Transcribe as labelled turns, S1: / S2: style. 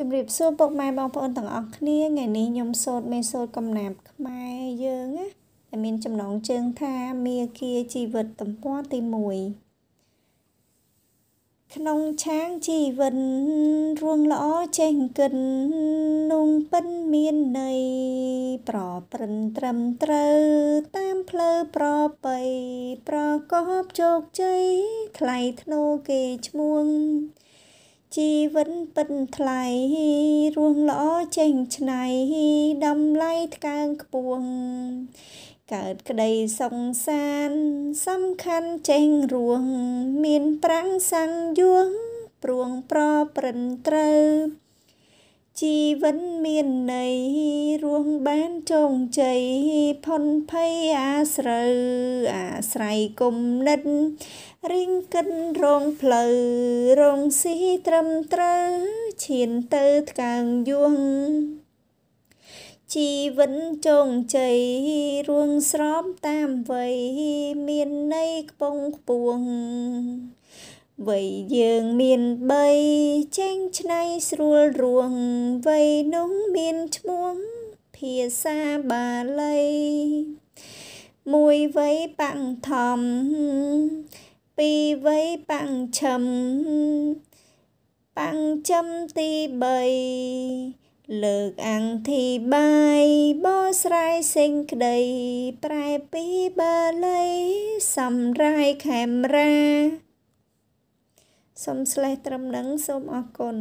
S1: ជម្រាបសួរពុកម៉ែបងប្អូនទាំងអស់គ្នាថ្ងៃនេះខ្ញុំសូត្រមេសូត្រកំណាព្យខ្មែរយើងណាដែលមានចំណងជើងថាមេគាជីវិតទំព័រទី1ក្នុងឆាងជីវិនរួងល្អចេះកិននងពិនមានន័យប្រព្រឹត្តត្រឹមត្រូវតាមផ្លូវប្របីប្រកបជោគជ័យថ្លៃធ្នូគេឈ្មោះជីវិតពិតថ្លៃរួងល្អចេញឆ្នៃតម្លៃថ្កើងខ្ពស់កើតក្តីសង្សានសំខាន់ចេញរួងមានប្រាំងសាំងយួងព្រួងប្រព្រឹត្តត្រូវជីវិនមានន័យរួងបានចងជ័យផុនភ័យអាស្រូវអាស្រ័យគុំនិតរិងកិនរងផ្លូវរងស៊ីត្រឹមត្រូវឈានទៅថ្កើងយួងជីវិនចងជ័យរួងស្រោមតាមវ័យមានន័យខ្ពងខ្ពួងវ័យយើងមាន3ចេញឆ្នៃស្រួលរួងវ័យនោះមានឈ្មោះភាសាបាលីមួយវ័យបាំងធំពីរវ័យបាំងឈឹមបាំងឈឹមទី3លើកអង្គីបាយបោស្រ័យសេងក្តីប្រែពីបាលីសម្រាយខេមរាសូមស្លេះត្រឹមនឹងសូមអរគុណ